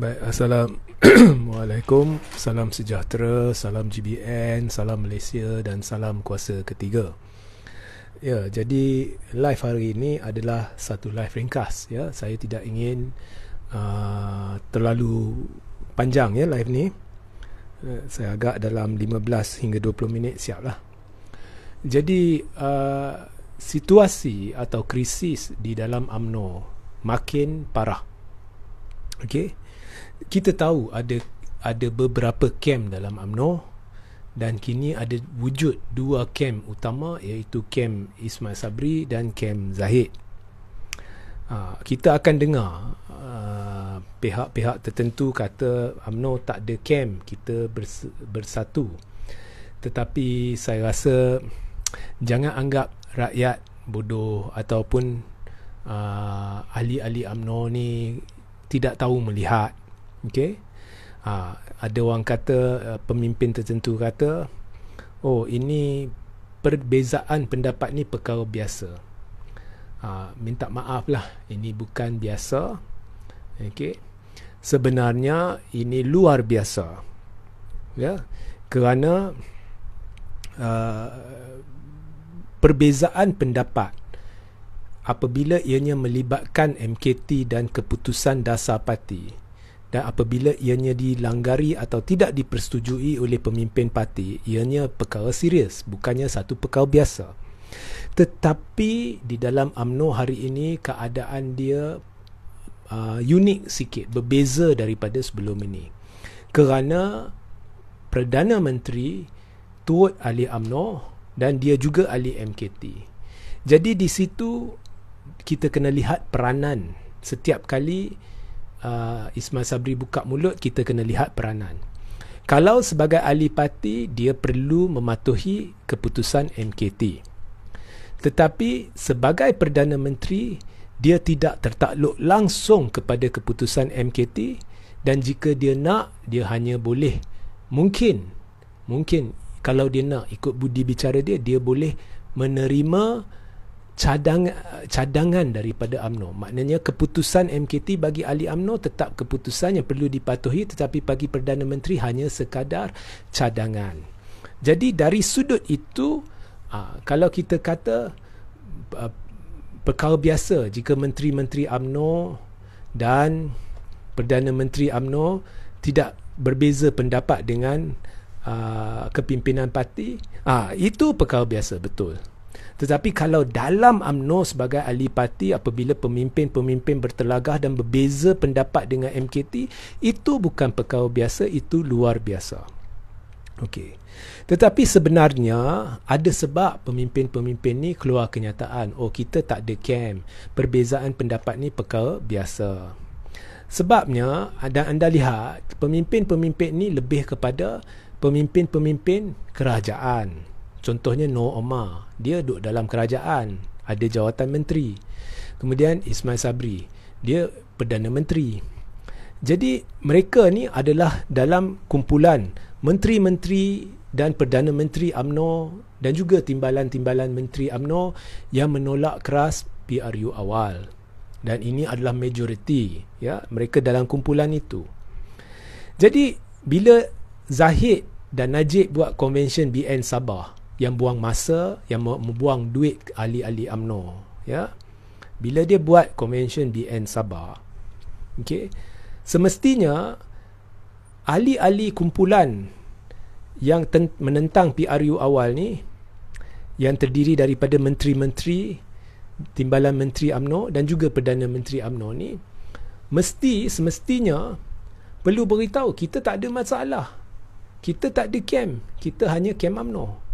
Baik, Assalamualaikum, salam sejahtera, salam GBN, salam Malaysia dan salam kuasa ketiga. Ya, jadi live hari ini adalah satu live ringkas ya. Saya tidak ingin uh, terlalu panjang ya live ni. Uh, saya agak dalam 15 hingga 20 minit siaplah. Jadi uh, situasi atau krisis di dalam AMNO makin parah. Okey kita tahu ada ada beberapa kem dalam AMNO dan kini ada wujud dua kem utama iaitu kem Ismail Sabri dan kem Zahid. Uh, kita akan dengar uh, pihak-pihak tertentu kata AMNO tak ada kem, kita bers- bersatu. Tetapi saya rasa jangan anggap rakyat bodoh ataupun uh, ahli-ahli AMNO ni tidak tahu melihat okay ha, ah, ada orang kata ah, pemimpin tertentu kata oh ini perbezaan pendapat ni perkara biasa ha, minta maaf lah ini bukan biasa okay sebenarnya ini luar biasa ya yeah? kerana uh, perbezaan pendapat apabila ianya melibatkan MKT dan keputusan dasar parti dan apabila ianya dilanggari atau tidak dipersetujui oleh pemimpin parti ianya perkara serius bukannya satu perkara biasa tetapi di dalam AMNO hari ini keadaan dia uh, unik sikit berbeza daripada sebelum ini kerana Perdana Menteri Tuat Ali AMNO dan dia juga ahli MKT. Jadi di situ kita kena lihat peranan setiap kali uh, Ismail Sabri buka mulut kita kena lihat peranan kalau sebagai ahli parti dia perlu mematuhi keputusan MKT tetapi sebagai perdana menteri dia tidak tertakluk langsung kepada keputusan MKT dan jika dia nak dia hanya boleh mungkin mungkin kalau dia nak ikut budi bicara dia dia boleh menerima cadang cadangan daripada AMNO maknanya keputusan MKT bagi ahli AMNO tetap keputusan yang perlu dipatuhi tetapi bagi perdana menteri hanya sekadar cadangan jadi dari sudut itu ah, kalau kita kata ah, perkara biasa jika menteri-menteri AMNO dan perdana menteri AMNO tidak berbeza pendapat dengan Uh, kepimpinan parti uh, itu perkara biasa betul tetapi kalau dalam amno sebagai ahli parti apabila pemimpin-pemimpin bertelagah dan berbeza pendapat dengan MKT, itu bukan perkara biasa, itu luar biasa. Okey. Tetapi sebenarnya ada sebab pemimpin-pemimpin ni keluar kenyataan, oh kita tak ada kem. Perbezaan pendapat ni perkara biasa. Sebabnya ada anda lihat pemimpin-pemimpin ni lebih kepada pemimpin-pemimpin kerajaan. Contohnya Noor Omar. Dia duduk dalam kerajaan. Ada jawatan menteri. Kemudian Ismail Sabri. Dia Perdana Menteri. Jadi mereka ni adalah dalam kumpulan menteri-menteri dan Perdana Menteri UMNO dan juga timbalan-timbalan Menteri UMNO yang menolak keras PRU awal. Dan ini adalah majoriti. Ya, mereka dalam kumpulan itu. Jadi bila Zahid dan Najib buat konvensyen BN Sabah yang buang masa yang membuang duit ahli-ahli AMNO ya bila dia buat convention BN Sabah okey semestinya ahli-ahli kumpulan yang menentang PRU awal ni yang terdiri daripada menteri-menteri timbalan menteri AMNO dan juga perdana menteri AMNO ni mesti semestinya perlu beritahu kita tak ada masalah kita tak ada kem kita hanya kem AMNO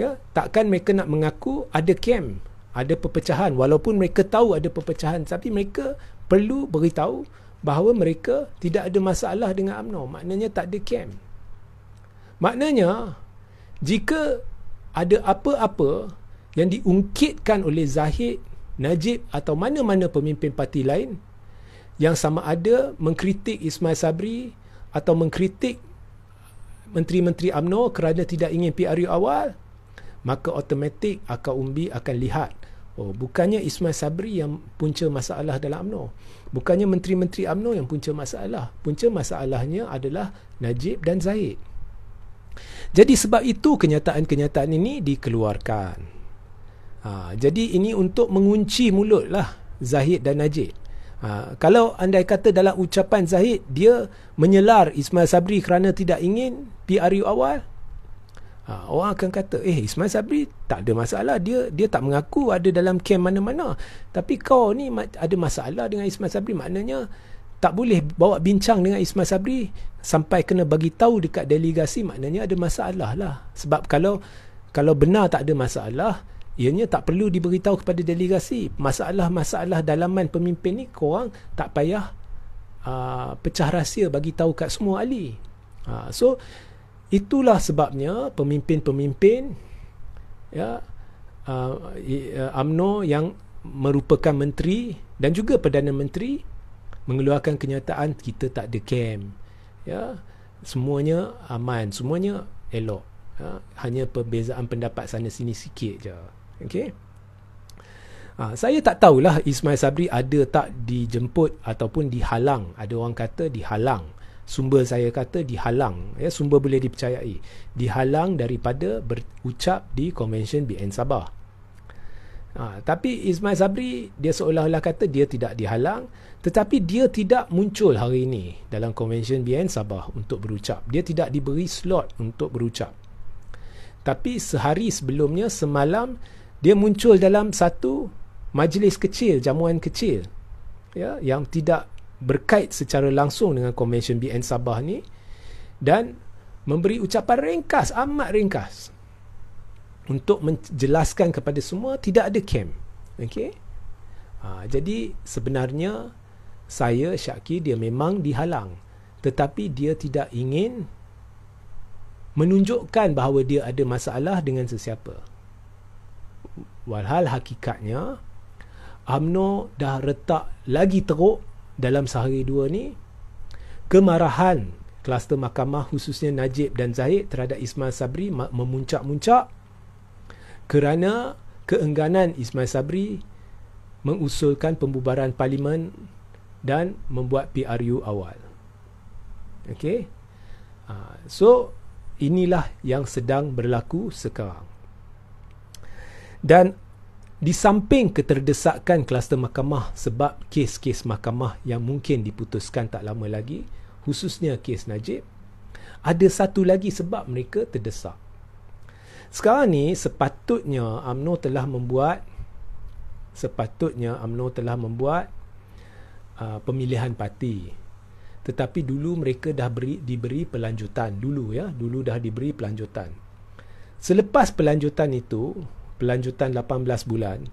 ya takkan mereka nak mengaku ada camp ada perpecahan walaupun mereka tahu ada perpecahan tapi mereka perlu beritahu bahawa mereka tidak ada masalah dengan UMNO maknanya tak ada camp maknanya jika ada apa-apa yang diungkitkan oleh Zahid Najib atau mana-mana pemimpin parti lain yang sama ada mengkritik Ismail Sabri atau mengkritik menteri-menteri UMNO kerana tidak ingin PRU awal maka otomatik akar umbi akan lihat oh bukannya Ismail Sabri yang punca masalah dalam UMNO bukannya menteri-menteri UMNO yang punca masalah punca masalahnya adalah Najib dan Zahid. jadi sebab itu kenyataan-kenyataan ini dikeluarkan ha, jadi ini untuk mengunci mulut lah Zahid dan Najib ha, kalau andai kata dalam ucapan Zahid dia menyelar Ismail Sabri kerana tidak ingin PRU awal Ha, orang akan kata, eh Ismail Sabri tak ada masalah. Dia dia tak mengaku ada dalam kem mana-mana. Tapi kau ni ada masalah dengan Ismail Sabri. Maknanya tak boleh bawa bincang dengan Ismail Sabri sampai kena bagi tahu dekat delegasi maknanya ada masalah lah. Sebab kalau kalau benar tak ada masalah, ianya tak perlu diberitahu kepada delegasi. Masalah-masalah dalaman pemimpin ni korang tak payah uh, pecah rahsia bagi tahu kat semua ahli. Uh, so, itulah sebabnya pemimpin-pemimpin ya uh, uh, UMNO yang merupakan menteri dan juga perdana menteri mengeluarkan kenyataan kita tak ada camp ya semuanya aman semuanya elok ya hanya perbezaan pendapat sana sini sikit je okay? Ha, ah, saya tak tahulah Ismail Sabri ada tak dijemput ataupun dihalang. Ada orang kata dihalang sumber saya kata dihalang ya sumber boleh dipercayai dihalang daripada berucap di convention BN Sabah ha, tapi Ismail Sabri dia seolah-olah kata dia tidak dihalang tetapi dia tidak muncul hari ini dalam convention BN Sabah untuk berucap dia tidak diberi slot untuk berucap tapi sehari sebelumnya semalam dia muncul dalam satu majlis kecil jamuan kecil ya yang tidak berkait secara langsung dengan konvensyen BN Sabah ni dan memberi ucapan ringkas amat ringkas untuk menjelaskan kepada semua tidak ada kem okay? ha, ah, jadi sebenarnya saya Syakir dia memang dihalang tetapi dia tidak ingin menunjukkan bahawa dia ada masalah dengan sesiapa walhal hakikatnya UMNO dah retak lagi teruk dalam sehari dua ni kemarahan kluster mahkamah khususnya Najib dan Zahid terhadap Ismail Sabri memuncak-muncak kerana keengganan Ismail Sabri mengusulkan pembubaran parlimen dan membuat PRU awal. Okey. Ah, so inilah yang sedang berlaku sekarang. Dan di samping keterdesakan kluster mahkamah sebab kes-kes mahkamah yang mungkin diputuskan tak lama lagi, khususnya kes Najib, ada satu lagi sebab mereka terdesak. Sekarang ni sepatutnya AMNO telah membuat sepatutnya AMNO telah membuat uh, pemilihan parti. Tetapi dulu mereka dah beri, diberi pelanjutan dulu ya, dulu dah diberi pelanjutan. Selepas pelanjutan itu, pelanjutan 18 bulan.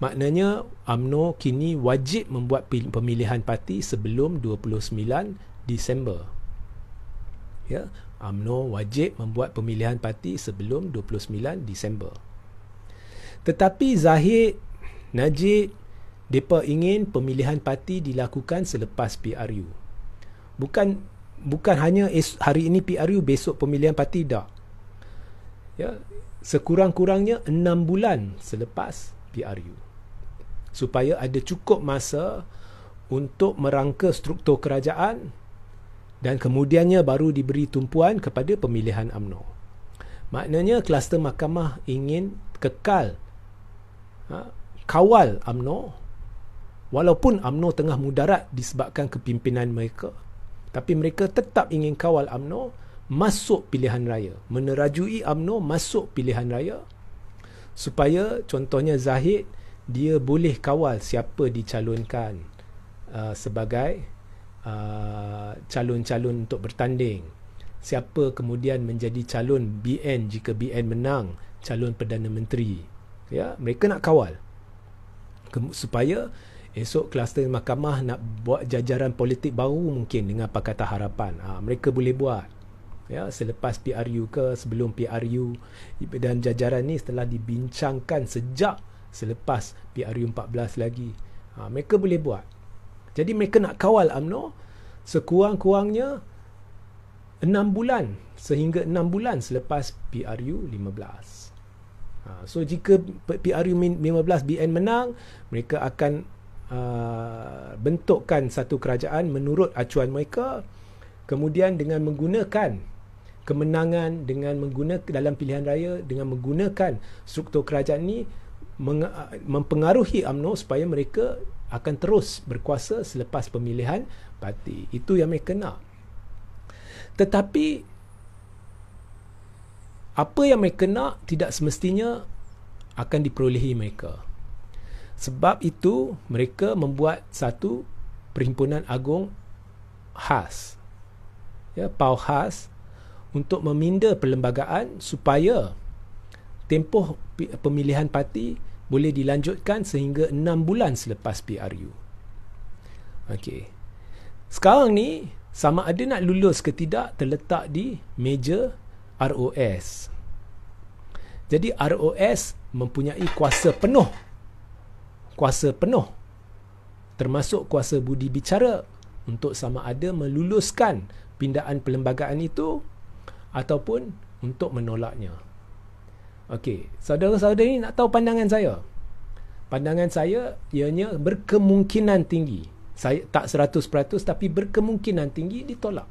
Maknanya AMNO kini ya, wajib membuat pemilihan parti sebelum 29 Disember. Ya, AMNO wajib membuat pemilihan parti sebelum 29 Disember. Tetapi Zahid, Najib, mereka ingin pemilihan parti dilakukan selepas PRU. Bukan bukan hanya hari ini PRU, besok pemilihan parti dah ya sekurang-kurangnya 6 bulan selepas PRU supaya ada cukup masa untuk merangka struktur kerajaan dan kemudiannya baru diberi tumpuan kepada pemilihan AMNO. Maknanya kluster mahkamah ingin kekal ha, kawal AMNO walaupun AMNO tengah mudarat disebabkan kepimpinan mereka tapi mereka tetap ingin kawal AMNO masuk pilihan raya menerajui UMNO masuk pilihan raya supaya contohnya Zahid dia boleh kawal siapa dicalonkan uh, sebagai uh, calon-calon untuk bertanding siapa kemudian menjadi calon BN jika BN menang calon perdana menteri ya mereka nak kawal Kem- supaya esok kluster mahkamah nak buat jajaran politik baru mungkin dengan pakatan harapan ha, mereka boleh buat ya selepas PRU ke sebelum PRU dan jajaran ni setelah dibincangkan sejak selepas PRU 14 lagi ha, mereka boleh buat jadi mereka nak kawal UMNO sekurang-kurangnya 6 bulan sehingga 6 bulan selepas PRU 15 ha, so jika PRU 15 BN menang mereka akan uh, bentukkan satu kerajaan menurut acuan mereka kemudian dengan menggunakan kemenangan dengan menggunakan dalam pilihan raya dengan menggunakan struktur kerajaan ini mempengaruhi amno supaya mereka akan terus berkuasa selepas pemilihan parti. Itu yang mereka nak. Tetapi apa yang mereka nak tidak semestinya akan diperolehi mereka. Sebab itu mereka membuat satu perhimpunan agung khas. Ya, Pau khas untuk meminda perlembagaan supaya tempoh pemilihan parti boleh dilanjutkan sehingga 6 bulan selepas PRU. Okey. Sekarang ni sama ada nak lulus ke tidak terletak di meja ROS. Jadi ROS mempunyai kuasa penuh. Kuasa penuh. Termasuk kuasa budi bicara untuk sama ada meluluskan pindaan perlembagaan itu ataupun untuk menolaknya. Okey, saudara-saudari nak tahu pandangan saya. Pandangan saya ianya berkemungkinan tinggi. Saya tak 100% tapi berkemungkinan tinggi ditolak.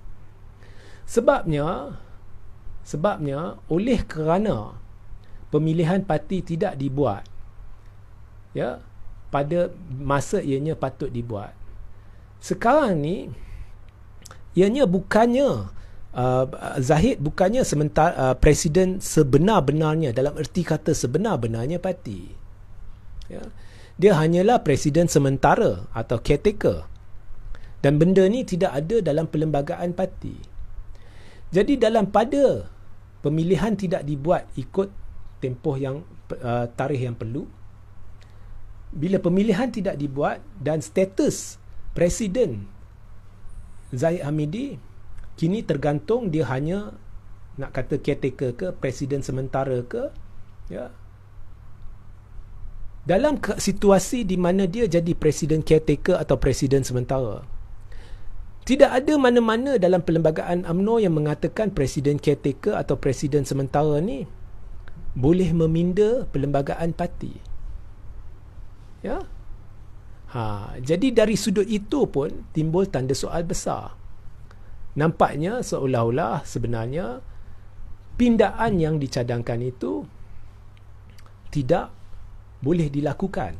Sebabnya sebabnya oleh kerana pemilihan parti tidak dibuat. Ya, pada masa ianya patut dibuat. Sekarang ni ianya bukannya uh, Zahid bukannya sementara uh, presiden sebenar-benarnya dalam erti kata sebenar-benarnya parti. Ya. Dia hanyalah presiden sementara atau caretaker. Dan benda ni tidak ada dalam perlembagaan parti. Jadi dalam pada pemilihan tidak dibuat ikut tempoh yang uh, tarikh yang perlu. Bila pemilihan tidak dibuat dan status presiden Zahid Hamidi kini tergantung dia hanya nak kata caretaker ke presiden sementara ke ya dalam situasi di mana dia jadi presiden caretaker atau presiden sementara tidak ada mana-mana dalam perlembagaan AMNO yang mengatakan presiden caretaker atau presiden sementara ni boleh meminda perlembagaan parti ya ha jadi dari sudut itu pun timbul tanda soal besar nampaknya seolah-olah sebenarnya pindaan yang dicadangkan itu tidak boleh dilakukan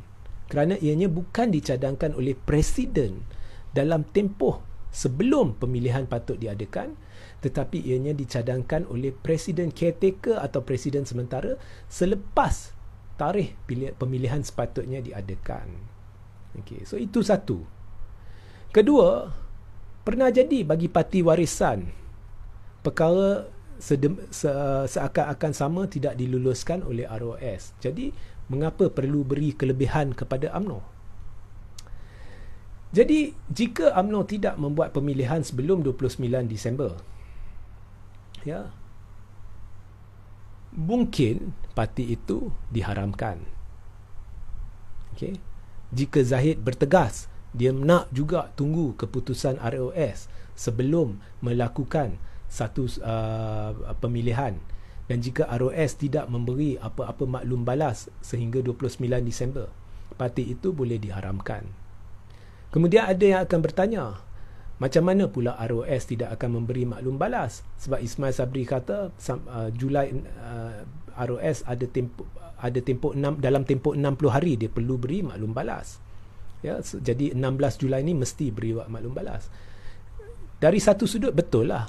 kerana ianya bukan dicadangkan oleh presiden dalam tempoh sebelum pemilihan patut diadakan tetapi ianya dicadangkan oleh presiden caretaker atau presiden sementara selepas tarikh pemilihan sepatutnya diadakan Okay, so itu satu kedua pernah jadi bagi parti warisan perkara se, seakan-akan sama tidak diluluskan oleh ROS. Jadi mengapa perlu beri kelebihan kepada AMNO? Jadi jika AMNO tidak membuat pemilihan sebelum 29 Disember. Ya. Mungkin parti itu diharamkan. Okey. Jika Zahid bertegas dia nak juga tunggu keputusan ROS sebelum melakukan satu uh, pemilihan dan jika ROS tidak memberi apa-apa maklum balas sehingga 29 Disember parti itu boleh diharamkan kemudian ada yang akan bertanya macam mana pula ROS tidak akan memberi maklum balas sebab Ismail Sabri kata uh, Julai uh, ROS ada tempoh ada tempoh enam dalam tempoh 60 hari dia perlu beri maklum balas ya jadi 16 Julai ni mesti beri maklum balas dari satu sudut betul lah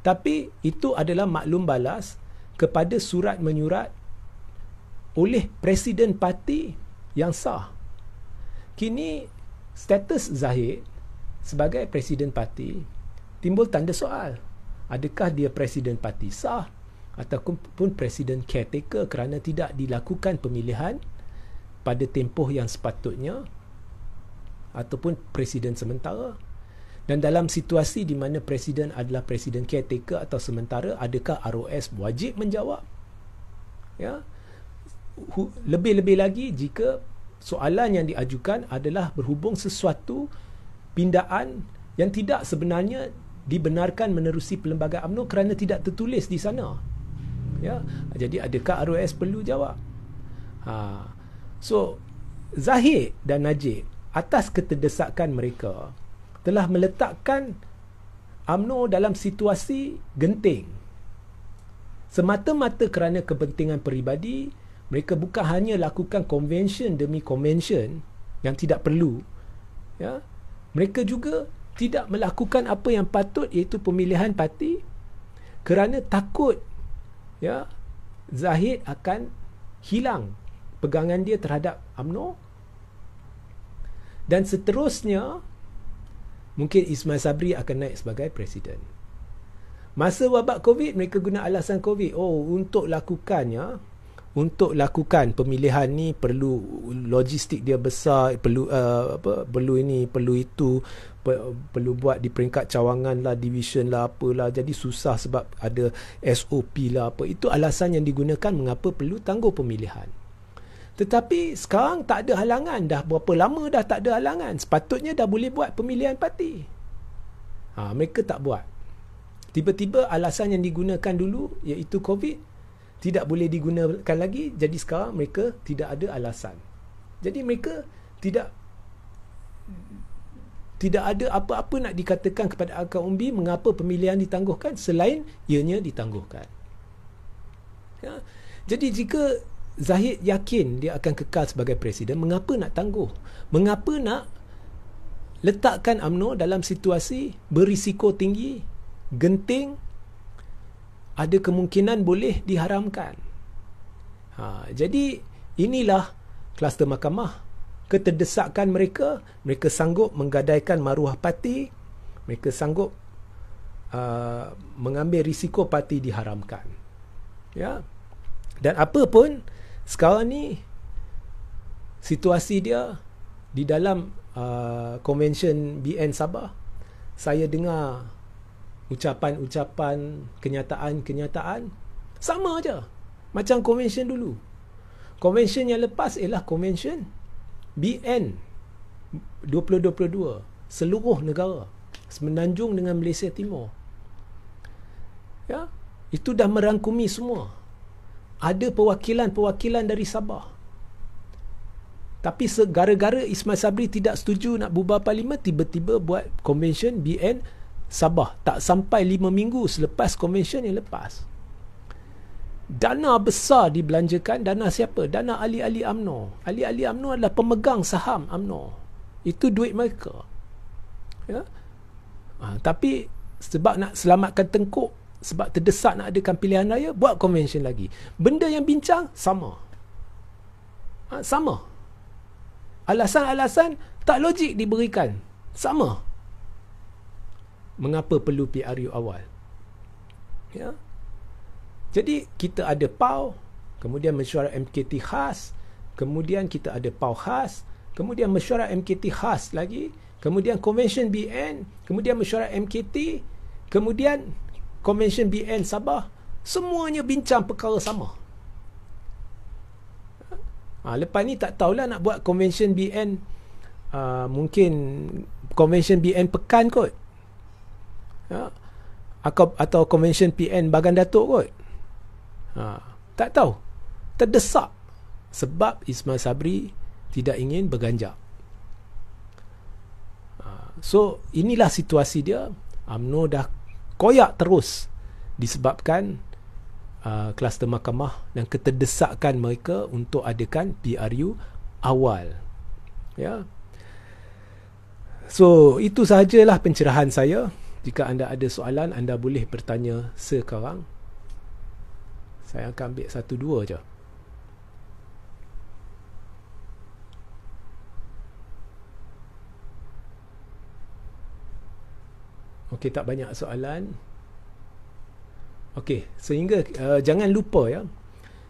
tapi itu adalah maklum balas kepada surat menyurat oleh presiden parti yang sah kini status Zahid sebagai presiden parti timbul tanda soal adakah dia presiden parti sah ataupun presiden caretaker kerana tidak dilakukan pemilihan pada tempoh yang sepatutnya ataupun presiden sementara dan dalam situasi di mana presiden adalah presiden caretaker atau sementara adakah ROS wajib menjawab ya lebih-lebih lagi jika soalan yang diajukan adalah berhubung sesuatu pindaan yang tidak sebenarnya dibenarkan menerusi perlembagaan UMNO kerana tidak tertulis di sana ya jadi adakah ROS perlu jawab ha so Zahid dan Najib atas keterdesakan mereka telah meletakkan AMNO dalam situasi genting semata-mata kerana kepentingan peribadi mereka bukan hanya lakukan convention demi convention yang tidak perlu ya mereka juga tidak melakukan apa yang patut iaitu pemilihan parti kerana takut ya Zahid akan hilang pegangan dia terhadap AMNO dan seterusnya mungkin Ismail Sabri akan naik sebagai presiden. Masa wabak COVID mereka guna alasan COVID. Oh, untuk lakukannya, untuk lakukan pemilihan ni perlu logistik dia besar, perlu uh, apa perlu ini, perlu itu, per, perlu buat di peringkat cawangan lah, division lah, apalah. Jadi susah sebab ada SOP lah apa. Itu alasan yang digunakan mengapa perlu tangguh pemilihan. Tetapi sekarang tak ada halangan dah berapa lama dah tak ada halangan. Sepatutnya dah boleh buat pemilihan parti. Ha, mereka tak buat. Tiba-tiba alasan yang digunakan dulu iaitu COVID tidak boleh digunakan lagi. Jadi sekarang mereka tidak ada alasan. Jadi mereka tidak tidak ada apa-apa nak dikatakan kepada akaun umbi mengapa pemilihan ditangguhkan selain ianya ditangguhkan. Ya. Jadi jika Zahid yakin dia akan kekal sebagai presiden mengapa nak tangguh mengapa nak letakkan AMNO dalam situasi berisiko tinggi genting ada kemungkinan boleh diharamkan ha, jadi inilah kluster mahkamah keterdesakan mereka mereka sanggup menggadaikan maruah parti mereka sanggup uh, mengambil risiko parti diharamkan ya dan apa pun sekarang ni situasi dia di dalam uh, convention BN Sabah saya dengar ucapan-ucapan kenyataan-kenyataan sama aja macam convention dulu convention yang lepas ialah convention BN 2022 seluruh negara semenanjung dengan Malaysia Timur ya itu dah merangkumi semua ada perwakilan-perwakilan dari Sabah. Tapi segara-gara Ismail Sabri tidak setuju nak bubar parlimen, tiba-tiba buat convention BN Sabah. Tak sampai lima minggu selepas convention yang lepas. Dana besar dibelanjakan, dana siapa? Dana ahli-ahli UMNO. Ahli-ahli UMNO adalah pemegang saham UMNO. Itu duit mereka. Ya? Ha, tapi sebab nak selamatkan tengkuk sebab terdesak nak adakan pilihan raya buat convention lagi benda yang bincang sama ha, sama alasan-alasan tak logik diberikan sama mengapa perlu PRU awal ya jadi kita ada PAU kemudian mesyuarat MKT khas kemudian kita ada PAU khas kemudian mesyuarat MKT khas lagi kemudian convention BN kemudian mesyuarat MKT kemudian Convention BN Sabah Semuanya bincang perkara sama ha, Lepas ni tak tahulah nak buat Convention BN uh, ha, Mungkin Convention BN Pekan kot ha, Atau Convention PN Bagan Datuk kot ha, Tak tahu Terdesak Sebab Ismail Sabri Tidak ingin berganjak ha, So inilah situasi dia UMNO dah Koyak terus disebabkan uh, kluster uh, mahkamah dan keterdesakan mereka untuk adakan PRU awal. Ya. So, itu sajalah pencerahan saya. Jika anda ada soalan, anda boleh bertanya sekarang. Saya akan ambil satu dua je. okey tak banyak soalan okey sehingga uh, jangan lupa ya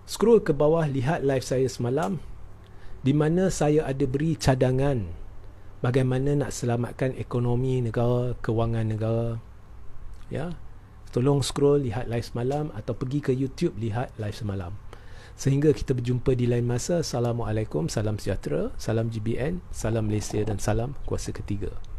scroll ke bawah lihat live saya semalam di mana saya ada beri cadangan bagaimana nak selamatkan ekonomi negara kewangan negara ya tolong scroll lihat live semalam atau pergi ke YouTube lihat live semalam sehingga kita berjumpa di lain masa assalamualaikum salam sejahtera salam GBN salam Malaysia dan salam kuasa ketiga